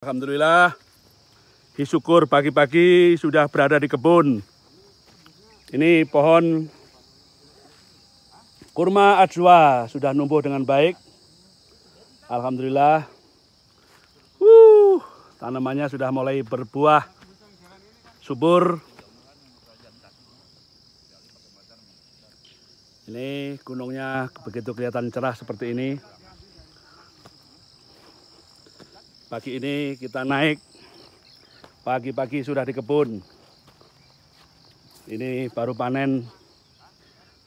Alhamdulillah, syukur pagi-pagi sudah berada di kebun. Ini pohon kurma ajwa sudah numbuh dengan baik. Alhamdulillah, uh, tanamannya sudah mulai berbuah, subur. Ini gunungnya begitu kelihatan cerah seperti ini. Pagi ini kita naik. Pagi-pagi sudah di kebun. Ini baru panen.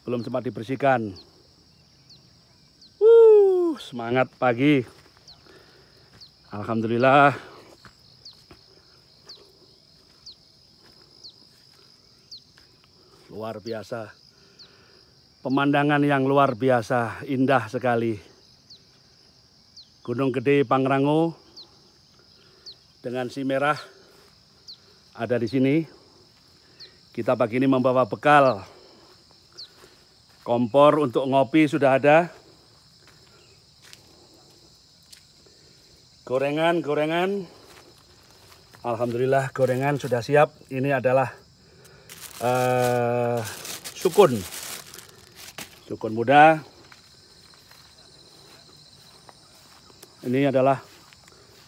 Belum sempat dibersihkan. Uh, semangat pagi. Alhamdulillah. Luar biasa pemandangan yang luar biasa, indah sekali. Gunung Gede Pangrango dengan si merah ada di sini. Kita pagi ini membawa bekal. Kompor untuk ngopi sudah ada. Gorengan, gorengan. Alhamdulillah gorengan sudah siap. Ini adalah uh, sukun. Sukun muda. Ini adalah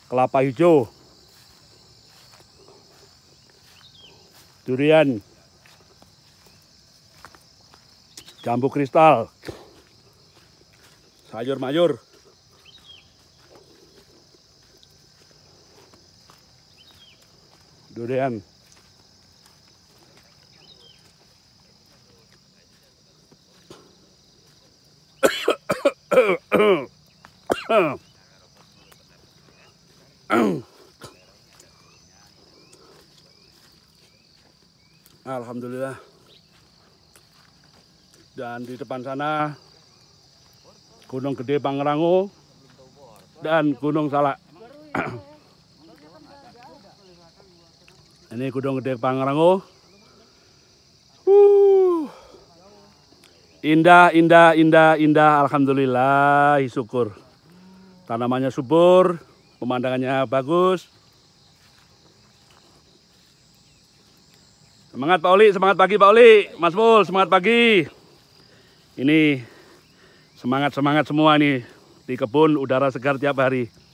kelapa hijau. durian, jambu kristal, sayur mayur. Durian. Oh. Alhamdulillah. Dan di depan sana Gunung Gede Pangrango dan Gunung Salak. Ini Gunung Gede Pangrango. Indah, indah, indah, indah. Alhamdulillah, syukur. Tanamannya subur, pemandangannya bagus. Semangat Pak Oli, semangat pagi Pak Oli. Mas Mul, semangat pagi. Ini semangat-semangat semua nih di kebun udara segar tiap hari.